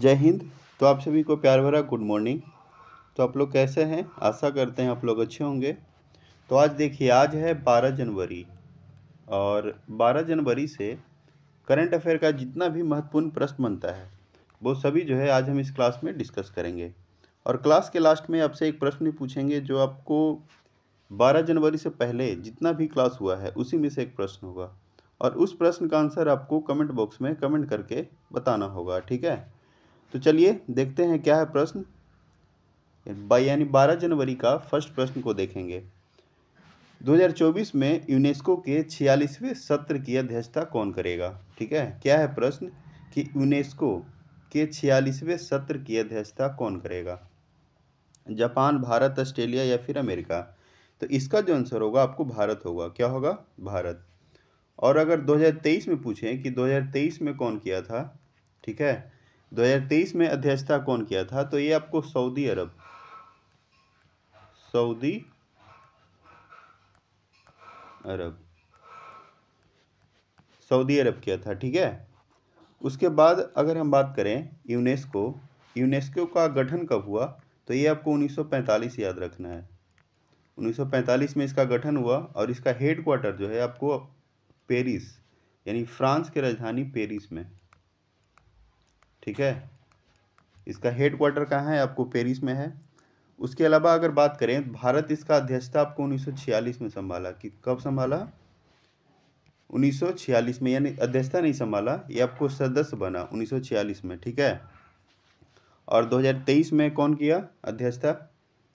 जय हिंद तो आप सभी को प्यार भरा गुड मॉर्निंग तो आप लोग कैसे हैं आशा करते हैं आप लोग अच्छे होंगे तो आज देखिए आज है 12 जनवरी और 12 जनवरी से करंट अफेयर का जितना भी महत्वपूर्ण प्रश्न बनता है वो सभी जो है आज हम इस क्लास में डिस्कस करेंगे और क्लास के लास्ट में आपसे एक प्रश्न पूछेंगे जो आपको बारह जनवरी से पहले जितना भी क्लास हुआ है उसी में से एक प्रश्न होगा और उस प्रश्न का आंसर आपको कमेंट बॉक्स में कमेंट करके बताना होगा ठीक है तो चलिए देखते हैं क्या है प्रश्न यानी 12 जनवरी का फर्स्ट प्रश्न को देखेंगे 2024 में यूनेस्को के छियालीसवें सत्र की अध्यक्षता कौन करेगा ठीक है क्या है प्रश्न कि यूनेस्को के छियालीसवें सत्र की अध्यक्षता कौन करेगा जापान भारत ऑस्ट्रेलिया या फिर अमेरिका तो इसका जो आंसर होगा आपको भारत होगा क्या होगा भारत और अगर 2023 में पूछें कि 2023 में कौन किया था ठीक है 2023 में अध्यक्षता कौन किया था तो ये आपको Saudi Arab Saudi Arab Saudi Arab किया था ठीक है उसके बाद अगर हम बात करें यूनेस्को यूनेस्को का गठन कब हुआ तो ये आपको 1945 याद रखना है 1945 में इसका गठन हुआ और इसका हेड क्वार्टर जो है आपको पेरिस यानी फ्रांस की राजधानी पेरिस में ठीक है इसका हेड क्वार्टर कहाँ है आपको पेरिस में है उसके अलावा अगर बात करें भारत इसका अध्यक्षता आपको 1946 में संभाला कि कब संभाला 1946 में यानी अध्यक्षता नहीं संभाला ये आपको सदस्य बना 1946 में ठीक है और 2023 में कौन किया अध्यक्षता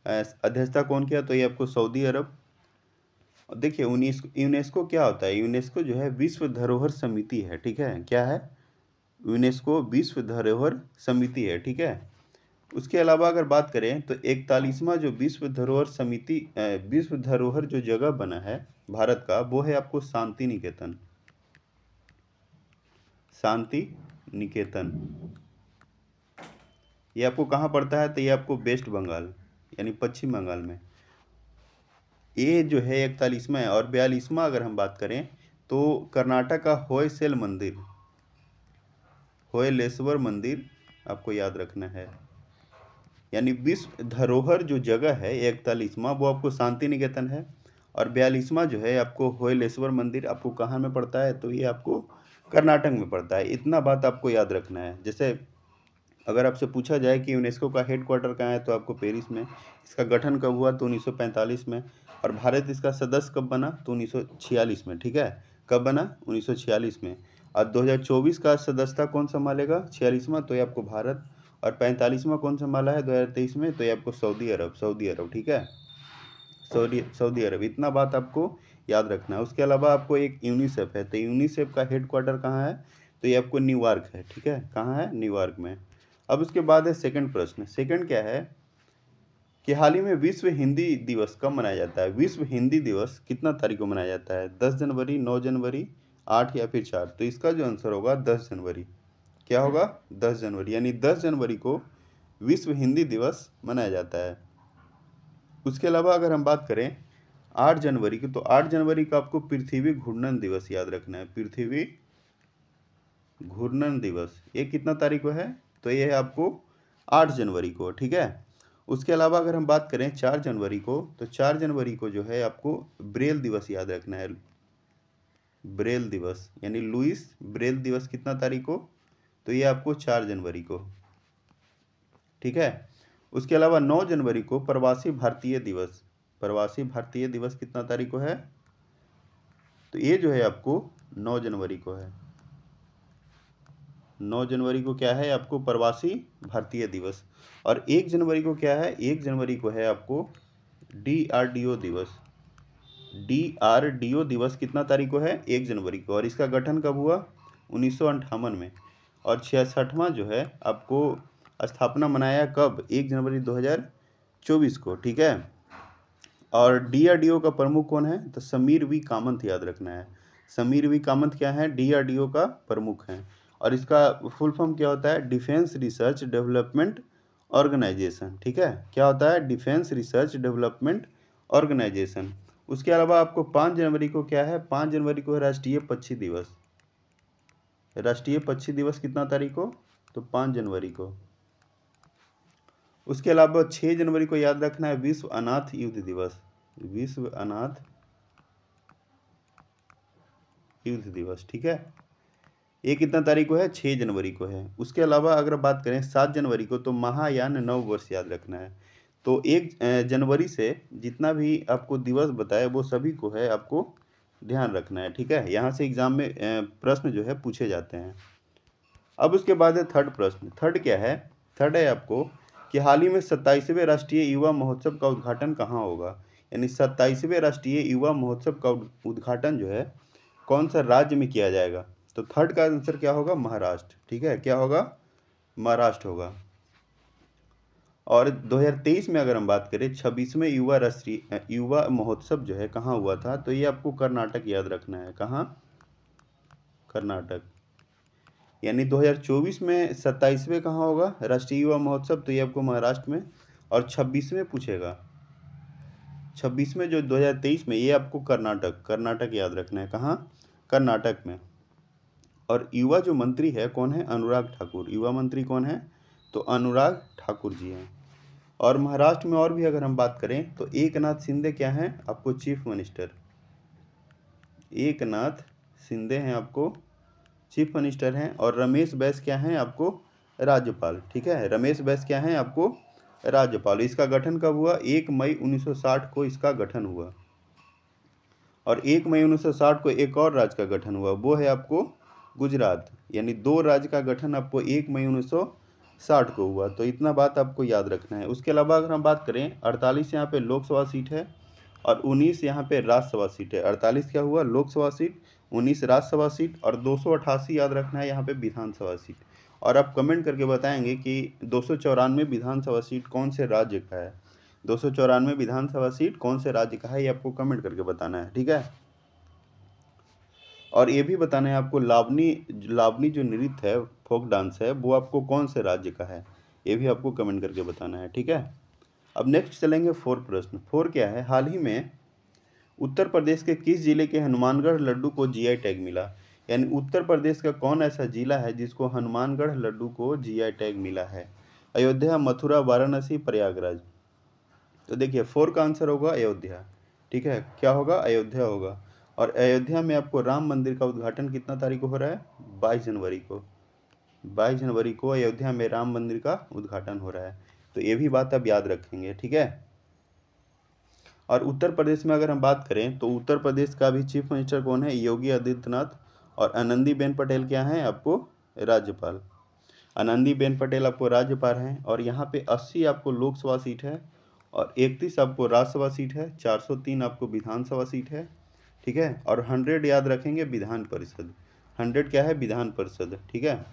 अध्यक्षता कौन किया तो ये आपको सऊदी अरब देखिए यूनेस्को यूनेस्को क्या होता है यूनेस्को जो है विश्व धरोहर समिति है ठीक है क्या है यूनेस्को विश्व धरोहर समिति है ठीक है उसके अलावा अगर बात करें तो इकतालीसवां जो विश्व धरोहर समिति विश्व धरोहर जो जगह बना है भारत का वो है आपको शांति निकेतन शांति निकेतन ये आपको कहाँ पड़ता है तो ये आपको वेस्ट बंगाल यानी पश्चिम बंगाल में ये जो है इकतालीसवा है और बयालीसवा अगर हम बात करें तो कर्नाटक का होयसेल मंदिर होयलेश्वर मंदिर आपको याद रखना है यानी विश्व धरोहर जो जगह है इकतालीसवां वो आपको शांति निकेतन है और बयालीसवां जो है आपको होयलेश्वर मंदिर आपको कहाँ में पड़ता है तो ये आपको कर्नाटक में पड़ता है इतना बात आपको याद रखना है जैसे अगर आपसे पूछा जाए कि यूनेस्को का हेड क्वार्टर कहाँ है तो आपको पेरिस में इसका गठन कब हुआ तो उन्नीस में और भारत इसका सदस्य कब बना तो उन्नीस में ठीक है कब बना उन्नीस में और 2024 का सदस्यता कौन संभालेगा छियालीसवां तो ये आपको भारत और पैंतालीसवां कौन संभाला है 2023 में तो ये आपको सऊदी अरब सऊदी अरब ठीक है सऊदी सऊदी अरब इतना बात आपको याद रखना है उसके अलावा आपको एक यूनिसेफ है तो यूनिसेफ का हेड क्वार्टर कहाँ है तो ये आपको न्यूयॉर्क है ठीक है कहाँ है न्यूयॉर्क में अब उसके बाद है सेकेंड प्रश्न सेकेंड क्या है कि हाल ही में विश्व हिंदी दिवस कब मनाया जाता है विश्व हिंदी दिवस कितना तारीख को मनाया जाता है दस जनवरी नौ जनवरी आठ या फिर चार तो इसका जो आंसर होगा दस जनवरी क्या हम्म। होगा दस जनवरी यानी दस जनवरी को विश्व हिंदी दिवस मनाया जाता है उसके अलावा अगर हम बात करें आठ जनवरी की तो आठ जनवरी का आपको पृथ्वी घूर्णन दिवस याद रखना है पृथ्वी घूर्णन दिवस ये कितना तारीख को है तो ये है आपको आठ जनवरी को ठीक है उसके अलावा अगर हम बात करें चार जनवरी को तो चार जनवरी को जो है आपको ब्रेल दिवस याद रखना है ब्रेल दिवस यानी लुइस ब्रेल दिवस कितना तारीख को तो ये आपको चार जनवरी को ठीक है उसके अलावा नौ जनवरी को प्रवासी भारतीय दिवस प्रवासी भारतीय दिवस कितना तारीख को है तो ये जो है आपको नौ जनवरी को है नौ जनवरी को क्या है आपको प्रवासी भारतीय दिवस और एक जनवरी को क्या है एक जनवरी को है आपको डी आर डी ओ दिवस डी आर डी ओ दिवस कितना तारीख को है एक जनवरी को और इसका गठन कब हुआ उन्नीस में और छियासठवा जो है आपको स्थापना मनाया कब एक जनवरी 2024 को ठीक है और डीआरडीओ का प्रमुख कौन है तो समीर वी कामंत याद रखना है समीर वी कामंत क्या है डीआरडीओ का प्रमुख है और इसका फुल फॉर्म क्या होता है डिफेंस रिसर्च डेवलपमेंट ऑर्गेनाइजेशन ठीक है क्या होता है डिफेंस रिसर्च डेवलपमेंट ऑर्गेनाइजेशन उसके अलावा आपको पाँच जनवरी को क्या है पाँच जनवरी को है राष्ट्रीय पक्षी दिवस राष्ट्रीय पक्षी दिवस कितना तारीख को तो पाँच जनवरी को उसके अलावा छः जनवरी को याद रखना है विश्व अनाथ युद्ध दिवस विश्व अनाथ युद्ध दिवस ठीक है ये कितना तारीख को है छः जनवरी को है उसके अलावा अगर बात करें सात जनवरी को तो महायान नव वर्ष याद रखना है तो एक जनवरी से जितना भी आपको दिवस बताए वो सभी को है आपको ध्यान रखना है ठीक है यहाँ से एग्ज़ाम में प्रश्न जो है पूछे जाते हैं अब उसके बाद है थर्ड प्रश्न थर्ड क्या है थर्ड है आपको कि हाल ही में सत्ताईसवें राष्ट्रीय युवा महोत्सव का उद्घाटन कहाँ होगा यानी सत्ताईसवें राष्ट्रीय युवा महोत्सव का उद्घाटन जो है कौन सा राज्य में किया जाएगा तो थर्ड का आंसर क्या होगा महाराष्ट्र ठीक है क्या होगा महाराष्ट्र होगा और 2023 में अगर हम बात करें छब्बीसवें युवा राष्ट्रीय युवा महोत्सव जो है कहाँ हुआ था तो ये आपको कर्नाटक याद रखना है कहाँ कर्नाटक यानी 2024 में सत्ताईसवें कहाँ होगा राष्ट्रीय युवा महोत्सव तो ये आपको महाराष्ट्र में और छब्बीसवें पूछेगा छब्बीस में जो 2023 में ये आपको कर्नाटक कर्नाटक याद रखना है कहाँ कर्नाटक में और युवा जो मंत्री है कौन है अनुराग ठाकुर युवा मंत्री कौन है तो अनुराग ठाकुर जी हैं और महाराष्ट्र में और भी अगर हम बात करें तो एक नाथ शिंदे क्या हैं आपको चीफ मिनिस्टर एक नाथ शिंदे हैं आपको चीफ मिनिस्टर हैं और रमेश बैस क्या हैं आपको राज्यपाल ठीक है रमेश बैस क्या हैं आपको राज्यपाल इसका गठन कब हुआ एक मई 1960 को इसका गठन हुआ और एक मई 1960 को एक और राज्य का गठन हुआ वो है आपको गुजरात यानी दो राज्य का गठन आपको एक मई उन्नीस साठ को हुआ तो इतना बात आपको याद रखना है उसके अलावा अगर हम बात करें अड़तालीस यहाँ पे लोकसभा सीट है और उन्नीस यहाँ पे राज्यसभा सीट है अड़तालीस क्या हुआ लोकसभा सीट उन्नीस राज्यसभा सीट और दो याद रखना है यहाँ पे विधानसभा सीट और आप कमेंट करके बताएंगे कि दो विधानसभा सीट कौन से राज्य का है दो सौ चौरानवे विधानसभा सीट कौन से राज्य का है ये आपको कमेंट करके बताना है ठीक है और ये भी बताना है आपको लावनी लावनी जो नृत्य है फोक डांस है वो आपको कौन से राज्य का है ये भी आपको कमेंट करके बताना है ठीक है अब नेक्स्ट चलेंगे फोर प्रश्न फोर क्या है हाल ही में उत्तर प्रदेश के किस जिले के हनुमानगढ़ लड्डू को जीआई टैग मिला यानी उत्तर प्रदेश का कौन ऐसा जिला है जिसको हनुमानगढ़ लड्डू को जीआई टैग मिला है अयोध्या मथुरा वाराणसी प्रयागराज तो देखिए फोर का आंसर होगा अयोध्या ठीक है क्या होगा अयोध्या होगा और अयोध्या में आपको राम मंदिर का उद्घाटन कितना तारीख को हो रहा है बाईस जनवरी को बाईस जनवरी को अयोध्या में राम मंदिर का उद्घाटन हो रहा है तो ये भी बात आप याद रखेंगे ठीक है और उत्तर प्रदेश में अगर हम बात करें तो उत्तर प्रदेश का भी चीफ मिनिस्टर कौन है योगी आदित्यनाथ और आनंदीबेन पटेल क्या हैं आपको राज्यपाल आनंदीबेन पटेल आपको राज्यपाल हैं और यहाँ पे 80 आपको लोकसभा सीट है और 31 आपको राज्यसभा सीट है 403 आपको विधानसभा सीट है ठीक है और हंड्रेड याद रखेंगे विधान परिषद हंड्रेड क्या है विधान परिषद ठीक है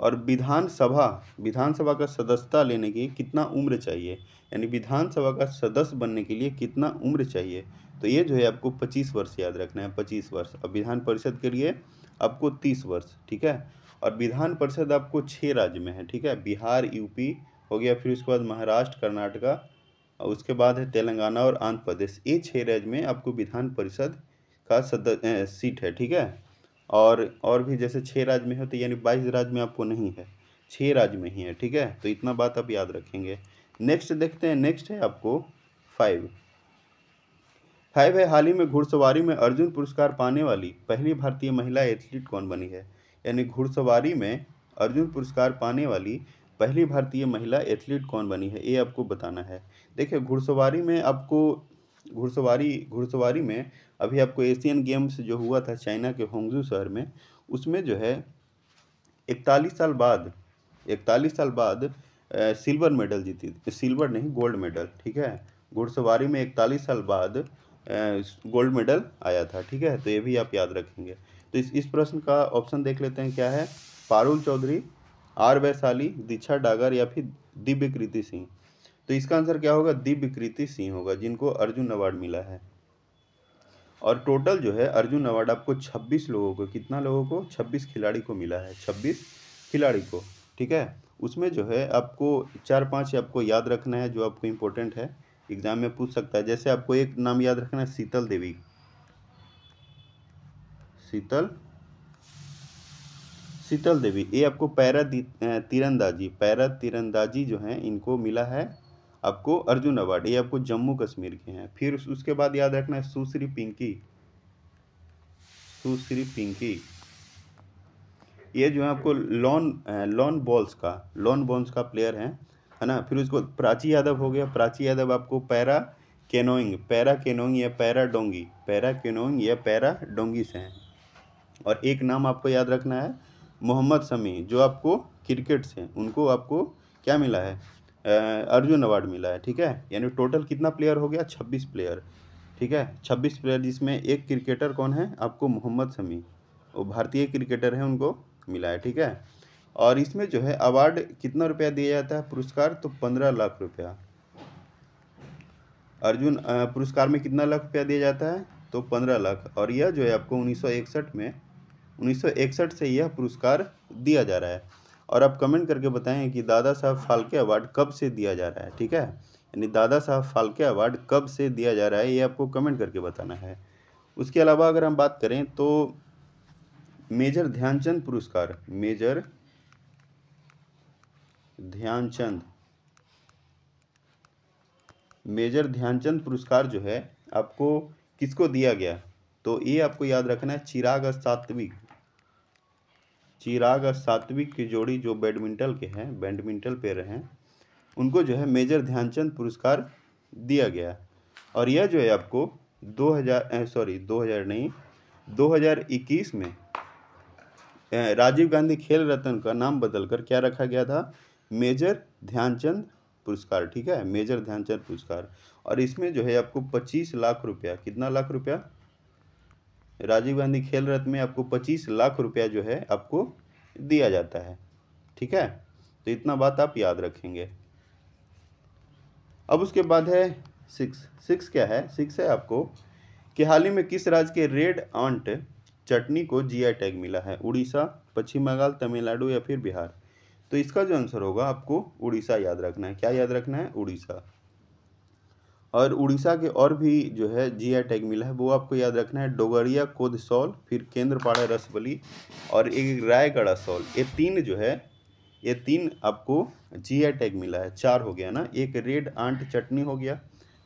और विधानसभा विधानसभा का सदस्यता लेने के कितना उम्र चाहिए यानी विधानसभा का सदस्य बनने के लिए कितना उम्र चाहिए तो ये जो है आपको पच्चीस वर्ष याद रखना है पच्चीस वर्ष और विधान परिषद के लिए आपको तीस वर्ष ठीक है और विधान परिषद आपको छः राज्य में है ठीक है बिहार यूपी हो गया फिर उसके बाद महाराष्ट्र कर्नाटका और उसके बाद है तेलंगाना और आंध्र प्रदेश ये छः राज्य में आपको विधान परिषद का सदस्य सीट है ठीक है और और भी जैसे छः राज्य में है तो यानी बाईस राज्य में आपको नहीं है छः राज्य में ही है ठीक है तो इतना बात आप याद रखेंगे नेक्स्ट देखते हैं नेक्स्ट है आपको फाइव फाइव है हाल ही में घुड़सवारी में अर्जुन पुरस्कार पाने वाली पहली भारतीय महिला एथलीट कौन बनी है यानी घुड़सवारी में अर्जुन पुरस्कार पाने वाली पहली भारतीय महिला एथलीट कौन बनी है ये आपको बताना है देखिए घुड़सवारी में आपको घुड़सवारी घुड़सवारी में अभी आपको एशियन गेम्स जो हुआ था चाइना के होंगजू शहर में उसमें जो है इकतालीस साल बाद इकतालीस साल बाद सिल्वर मेडल जीती सिल्वर नहीं गोल्ड मेडल ठीक है घुड़सवारी में इकतालीस साल बाद गोल्ड मेडल आया था ठीक है तो ये भी आप याद रखेंगे तो इस इस प्रश्न का ऑप्शन देख लेते हैं क्या है पारुल चौधरी आर वैशाली दीक्षा डागर या फिर दिव्य कृति सिंह तो इसका आंसर क्या होगा दिव्य कृति सिंह होगा जिनको अर्जुन अवार्ड मिला है और टोटल जो है अर्जुन अवार्ड आपको 26 लोगों को कितना लोगों को 26 खिलाड़ी को मिला है 26 खिलाड़ी को ठीक है उसमें जो है आपको चार पांच आपको याद रखना है जो आपको इम्पोर्टेंट है एग्जाम में पूछ सकता है जैसे आपको एक नाम याद रखना है शीतल देवी शीतल शीतल देवी ये आपको पैरा तीरंदाजी पैरा तीरंदाजी जो है इनको मिला है आपको अर्जुन अवार्ड ये आपको जम्मू कश्मीर के हैं फिर उसके बाद याद रखना है सुश्री पिंकी सुश्री पिंकी ये जो है आपको लॉन लॉन बॉल्स का लॉन बॉल्स का प्लेयर है है ना फिर उसको प्राची यादव हो गया प्राची यादव आपको पैरा केनोइंग पैरा केनोइंग या पैरा डोंगी पैरा केनोइंग या पैरा डोंगी से हैं और एक नाम आपको याद रखना है मोहम्मद शमी जो आपको क्रिकेट से उनको आपको क्या मिला है अर्जुन अवार्ड मिला है ठीक है यानी टोटल कितना प्लेयर हो गया छब्बीस प्लेयर ठीक है छब्बीस प्लेयर जिसमें एक क्रिकेटर कौन है आपको मोहम्मद शमी वो भारतीय क्रिकेटर हैं उनको मिला है ठीक है और इसमें जो है अवार्ड कितना रुपया दिया जाता है पुरस्कार तो पंद्रह लाख रुपया अर्जुन पुरस्कार में कितना लाख रुपया दिया जाता है तो पंद्रह लाख और यह जो है आपको उन्नीस में उन्नीस से यह पुरस्कार दिया जा रहा है और आप कमेंट करके बताएं कि दादा साहब फाल्के अवार्ड कब से दिया जा रहा है ठीक है यानी दादा साहब फाल्के अवार्ड कब से दिया जा रहा है ये आपको कमेंट करके बताना है उसके अलावा अगर हम बात करें तो मेजर ध्यानचंद पुरस्कार मेजर ध्यानचंद मेजर ध्यानचंद पुरस्कार जो है आपको किसको दिया गया तो ये आपको याद रखना है चिराग सात्विक चिराग और सात्विक की जोड़ी जो बैडमिंटन के हैं बैडमिंटन रहे हैं उनको जो है मेजर ध्यानचंद पुरस्कार दिया गया और यह जो है आपको 2000 सॉरी 2000 नहीं 2021 में राजीव गांधी खेल रत्न का नाम बदलकर क्या रखा गया था मेजर ध्यानचंद पुरस्कार ठीक है मेजर ध्यानचंद पुरस्कार और इसमें जो है आपको 25 लाख रुपया कितना लाख रुपया राजीव गांधी खेल रत्न में आपको पच्चीस लाख रुपया जो है आपको दिया जाता है ठीक है तो इतना बात आप याद रखेंगे अब उसके बाद है सिक्स सिक्स क्या है सिक्स है आपको कि हाल ही में किस राज्य के रेड आंट चटनी को जीआई टैग मिला है उड़ीसा पश्चिम बंगाल तमिलनाडु या फिर बिहार तो इसका जो आंसर होगा आपको उड़ीसा याद रखना है क्या याद रखना है उड़ीसा और उड़ीसा के और भी जो है जी आई टैग मिला है वो आपको याद रखना है डोगरिया सॉल फिर केंद्रपाड़ा रसबली और एक रायगढ़ा सौल ये तीन जो है ये तीन आपको जी आई टैग मिला है चार हो गया ना एक रेड आंट चटनी हो गया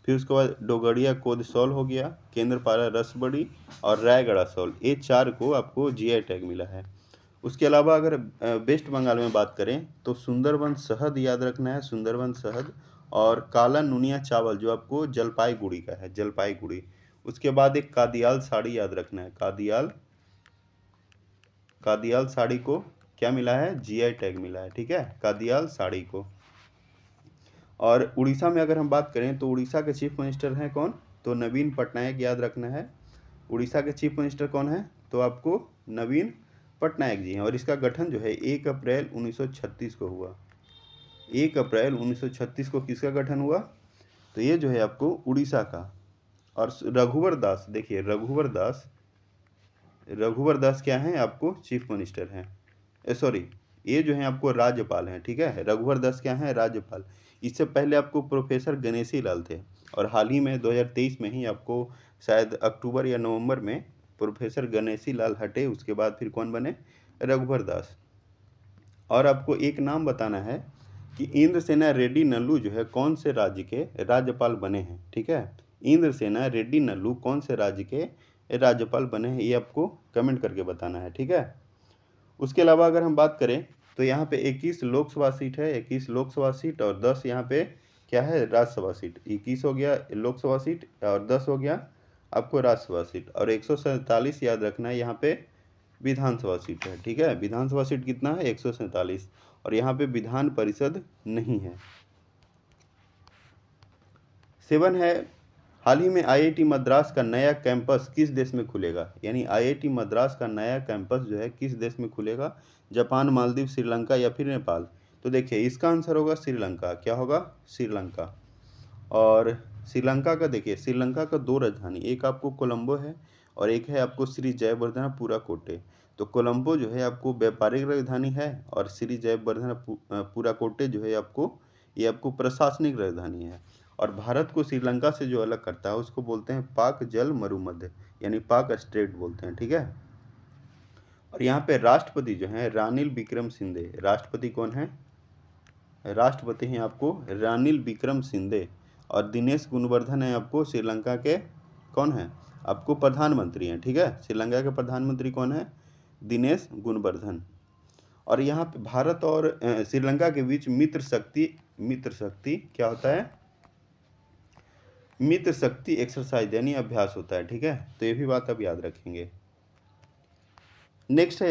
फिर उसके बाद डोगरिया सॉल हो गया केंद्रपाड़ा रसबली और रायगढ़ा सौल ये चार को आपको आई टैग मिला है उसके अलावा अगर वेस्ट बंगाल में बात करें तो सुंदरबन शहद याद रखना है सुंदरबन शहद और काला नुनिया चावल जो आपको जलपाईगुड़ी का है जलपाईगुड़ी उसके बाद एक कादियाल साड़ी याद रखना है कादियाल कादियाल साड़ी को क्या मिला है जीआई टैग मिला है ठीक है कादियाल साड़ी को और उड़ीसा में अगर हम बात करें तो उड़ीसा के चीफ मिनिस्टर हैं कौन तो नवीन पटनायक याद रखना है उड़ीसा के चीफ मिनिस्टर कौन है तो आपको नवीन पटनायक जी हैं और इसका गठन जो है एक अप्रैल 1936 को हुआ एक अप्रैल 1936 को किसका गठन हुआ तो ये जो है आपको उड़ीसा का और रघुवर दास देखिए रघुवर दास रघुवर दास क्या है आपको चीफ मिनिस्टर हैं सॉरी ये जो है आपको राज्यपाल हैं ठीक है रघुवर दास क्या हैं राज्यपाल इससे पहले आपको प्रोफेसर गणेशी लाल थे और हाल ही में 2023 में ही आपको शायद अक्टूबर या नवंबर में प्रोफेसर गणेशी लाल हटे उसके बाद फिर कौन बने रघुवर दास और आपको एक नाम बताना है कि इंद्रसेना रेड्डी नल्लू जो है कौन से राज्य के राज्यपाल बने हैं ठीक है इंद्रसेना रेड्डी नल्लू कौन से राज्य के राज्यपाल बने हैं ये आपको कमेंट करके बताना है ठीक है उसके अलावा अगर हम बात करें तो यहाँ पे 21 लोकसभा सीट है 21 लोकसभा सीट और 10 यहाँ पे क्या है राज्यसभा सीट 21 हो गया लोकसभा सीट और 10 हो गया आपको राज्यसभा सीट और एक याद रखना है यहाँ पे विधानसभा सीट है ठीक है विधानसभा सीट कितना है एक और यहाँ पे विधान परिषद नहीं है सेवन है हाल ही में आईआईटी मद्रास का नया कैंपस किस देश में खुलेगा यानी आईआईटी मद्रास का नया कैंपस जो है किस देश में खुलेगा जापान मालदीव श्रीलंका या फिर नेपाल तो देखिए इसका आंसर होगा श्रीलंका क्या होगा श्रीलंका और श्रीलंका का देखिए श्रीलंका का दो राजधानी एक आपको कोलंबो है और एक है आपको श्री जयवर्धनपुरा कोटे तो कोलंबो जो है आपको व्यापारिक राजधानी है और श्री जयवर्धन कोटे जो है आपको ये आपको प्रशासनिक राजधानी है और भारत को श्रीलंका से जो अलग करता है उसको बोलते हैं पाक जल मरुमध्य यानी पाक स्टेट बोलते हैं ठीक है और यहाँ पे राष्ट्रपति जो है रानिल विक्रम सिंधे राष्ट्रपति कौन है राष्ट्रपति हैं आपको रानिल विक्रम सिंधे और दिनेश गुणवर्धन है आपको श्रीलंका के कौन है आपको प्रधानमंत्री हैं ठीक है श्रीलंका के प्रधानमंत्री कौन है दिनेश गुणवर्धन और यहाँ पे भारत और श्रीलंका के बीच मित्र शक्ति मित्र शक्ति क्या होता है मित्र शक्ति एक्सरसाइज यानी अभ्यास होता है ठीक है तो ये भी बात अब याद रखेंगे नेक्स्ट है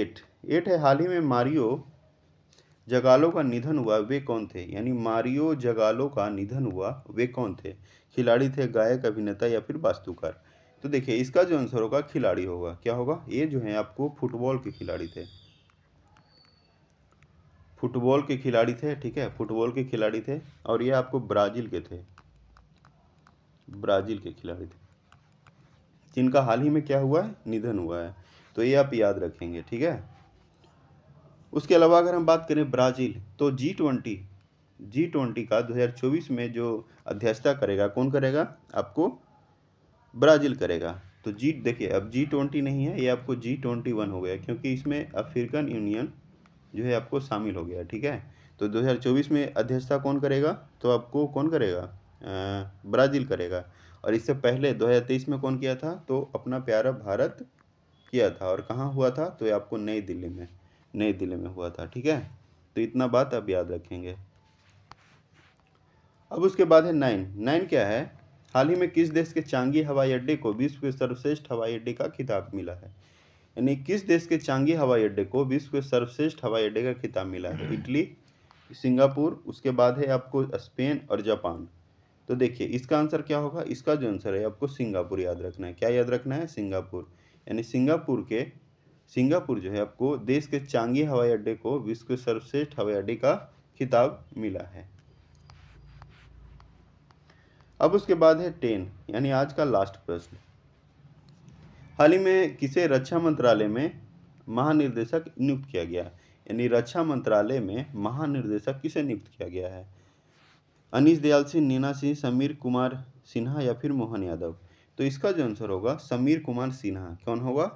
एट एट है हाल ही में मारियो जगालो का निधन हुआ वे कौन थे यानी मारियो जगालो का निधन हुआ वे कौन थे खिलाड़ी थे गायक अभिनेता या फिर वास्तुकार तो देखिए इसका जो आंसर होगा खिलाड़ी होगा क्या होगा ये जो है आपको फुटबॉल के खिलाड़ी थे फुटबॉल के खिलाड़ी थे ठीक है फुटबॉल के खिलाड़ी थे और ये आपको ब्राज़ील के थे ब्राज़ील के खिलाड़ी थे जिनका हाल ही में क्या हुआ है निधन हुआ है तो ये आप याद रखेंगे ठीक है उसके अलावा अगर हम बात करें ब्राज़ील तो जी ट्वेंटी जी ट्वेंटी का 2024 में जो अध्यक्षता करेगा कौन करेगा आपको ब्राज़ील करेगा तो जी देखिए अब जी ट्वेंटी नहीं है ये आपको जी ट्वेंटी वन हो गया क्योंकि इसमें अफ्रीकन यूनियन जो है आपको शामिल हो गया ठीक है तो 2024 में अध्यक्षता कौन करेगा तो आपको कौन करेगा ब्राज़ील करेगा और इससे पहले 2023 में कौन किया था तो अपना प्यारा भारत किया था और कहाँ हुआ था तो ये आपको नई दिल्ली में नई दिल्ली में हुआ था ठीक है तो इतना बात आप याद रखेंगे अब उसके बाद है नाइन नाइन क्या है हाल ही में किस देश के चांगी हवाई अड्डे को विश्व के सर्वश्रेष्ठ हवाई अड्डे का खिताब मिला है यानी किस देश के चांगी हवाई अड्डे को विश्व के सर्वश्रेष्ठ हवाई अड्डे का खिताब मिला है इटली सिंगापुर उसके बाद है आपको स्पेन और जापान तो देखिए इसका आंसर क्या होगा इसका जो आंसर है आपको सिंगापुर याद रखना है क्या याद रखना है सिंगापुर यानी सिंगापुर के सिंगापुर जो है आपको देश के चांगी हवाई अड्डे को विश्व के सर्वश्रेष्ठ हवाई अड्डे का खिताब मिला है अब उसके बाद है टेन यानी आज का लास्ट प्रश्न हाल ही में किसे रक्षा मंत्रालय में महानिर्देशक नियुक्त किया गया यानी रक्षा मंत्रालय में महानिर्देशक किसे नियुक्त किया गया है अनिश दयाल सिंह नीना सिंह समीर कुमार सिन्हा या फिर मोहन यादव तो इसका जो आंसर होगा समीर कुमार सिन्हा कौन होगा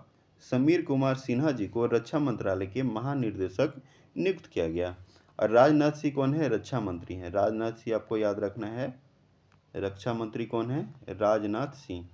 समीर कुमार सिन्हा जी को रक्षा मंत्रालय के महानिर्देशक नियुक्त किया गया और राजनाथ सिंह कौन है रक्षा मंत्री हैं राजनाथ सिंह आपको याद रखना है रक्षा मंत्री कौन है राजनाथ सिंह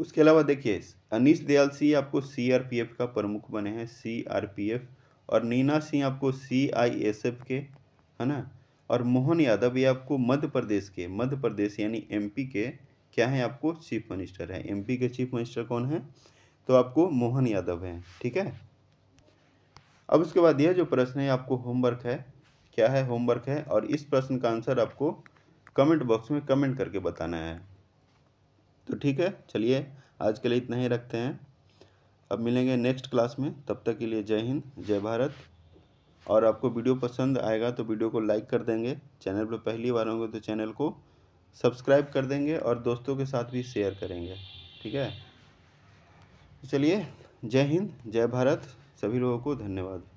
उसके अलावा देखिए अनिश दयाल सिंह आपको सीआरपीएफ का प्रमुख बने हैं सीआरपीएफ और नीना सिंह आपको सीआईएसएफ के है ना और मोहन यादव ये आपको मध्य प्रदेश के मध्य प्रदेश यानी एमपी के क्या है आपको चीफ मिनिस्टर है एमपी के चीफ मिनिस्टर कौन है तो आपको मोहन यादव हैं ठीक है अब उसके बाद यह जो प्रश्न है आपको होमवर्क है क्या है होमवर्क है और इस प्रश्न का आंसर आपको कमेंट बॉक्स में कमेंट करके बताना है तो ठीक है चलिए आज के लिए इतना ही रखते हैं अब मिलेंगे नेक्स्ट क्लास में तब तक के लिए जय हिंद जय भारत और आपको वीडियो पसंद आएगा तो वीडियो को लाइक कर देंगे चैनल पर पहली बार होंगे तो चैनल को सब्सक्राइब कर देंगे और दोस्तों के साथ भी शेयर करेंगे ठीक है चलिए जय हिंद जय भारत सभी लोगों को धन्यवाद